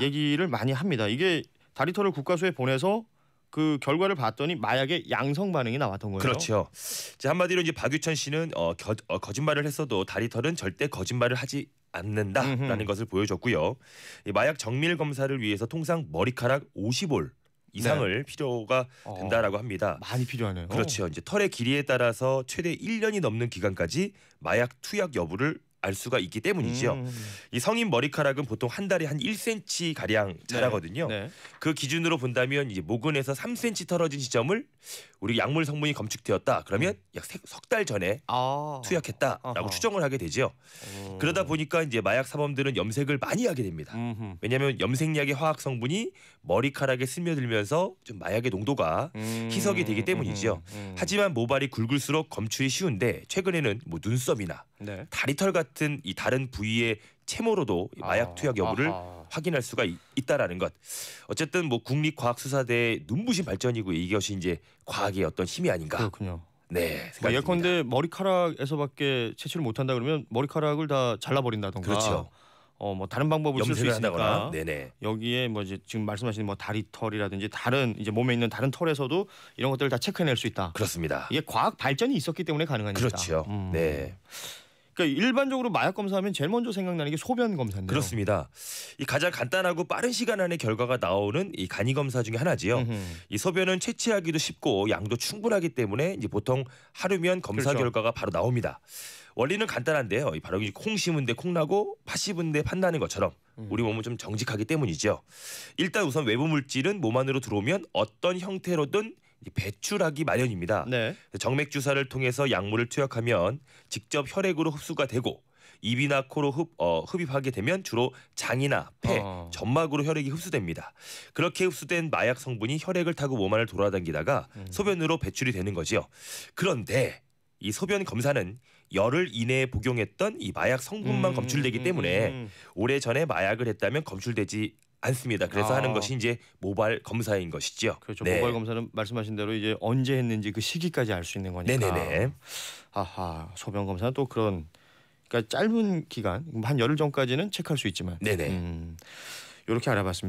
얘기를 많이 합니다. 이게 다리털을국가수에 보내서 그 결과를 봤더니 마약의 양성 반응이 나왔던 거예요. 그렇죠. 한마디로 이제 박유천 씨는 어, 겨, 어, 거짓말을 했어도 다리털은 절대 거짓말을 하지 않는다라는 음흠. 것을 보여줬고요. 이 마약 정밀 검사를 위해서 통상 머리카락 50올 이상을 네. 필요가 어. 된다라고 합니다. 어, 많이 필요하네요. 그렇죠. 이제 털의 길이에 따라서 최대 1년이 넘는 기간까지 마약 투약 여부를 알 수가 있기 때문이지요. 음. 이 성인 머리카락은 보통 한 달에 한 1cm 가량 네. 자라거든요. 네. 네. 그 기준으로 본다면 이제 모근에서 3cm 떨어진 지점을 우리 약물 성분이 검출되었다. 그러면 음. 약석 달 전에 아. 투약했다라고 아하. 추정을 하게 되지요. 음. 그러다 보니까 이제 마약 사범들은 염색을 많이 하게 됩니다. 음흠. 왜냐하면 염색약의 화학 성분이 머리카락에 스며들면서 좀 마약의 농도가 음. 희석이 되기 때문이지요. 음. 하지만 모발이 굵을수록 검출이 쉬운데 최근에는 뭐 눈썹이나 네. 다리털 같은 이 다른 부위의 채모로도 아, 마약 투약 여부를 아하. 확인할 수가 있, 다라는 것. 어쨌든 뭐 국립과학수사대의 눈부신 발전이고 이것이 이제 과학의 어떤 힘이 아닌가. 그렇군요. 네. 그러니까 예컨대 머리카락에서밖에 채취를 못한다 그러면 머리카락을 다 잘라버린다던가. 그렇죠. 어 뭐 다른 방법을 쓸 수 있으니까 네네. 여기에 뭐 이제 지금 말씀하신 뭐 다리털이라든지 다른 이제 몸에 있는 다른 털에서도 이런 것들을 다 체크해낼 수 있다. 그렇습니다. 이게 과학 발전이 있었기 때문에 가능한 일이다. 그렇죠. 음. 네. 그러니까 일반적으로 마약 검사하면 제일 먼저 생각나는 게 소변 검사인데요. 그렇습니다. 이 가장 간단하고 빠른 시간 안에 결과가 나오는 이 간이 검사 중에 하나지요. 음흠. 이 소변은 채취하기도 쉽고 양도 충분하기 때문에 이제 보통 하루면 검사 그렇죠. 결과가 바로 나옵니다. 원리는 간단한데요. 바로 콩 심은 데 콩 나고 파 심은 데 판나는 것처럼 음. 우리 몸은 좀 정직하기 때문이죠. 일단 우선 외부 물질은 몸 안으로 들어오면 어떤 형태로든 배출하기 마련입니다. 네. 정맥 주사를 통해서 약물을 투약하면 직접 혈액으로 흡수가 되고 입이나 코로 흡, 어, 흡입하게 되면 주로 장이나 폐, 어. 점막으로 혈액이 흡수됩니다. 그렇게 흡수된 마약 성분이 혈액을 타고 몸 안을 돌아다니다가 음. 소변으로 배출이 되는 거지요. 그런데 이 소변 검사는 열흘 이내에 복용했던 이 마약 성분만 음. 검출되기 음, 때문에 음, 음, 오래 전에 마약을 했다면 검출되지 않습니다. 그래서 아. 하는 것이 이제 모발 검사인 것이죠. 그렇죠. 네. 모발 검사는 말씀하신 대로 이제 언제 했는지 그 시기까지 알 수 있는 거니까. 네네네. 아하 소변 검사는 또 그런 그러니까 짧은 기간 한 열흘 전까지는 체크할 수 있지만. 네네. 음, 이렇게 알아봤습니다.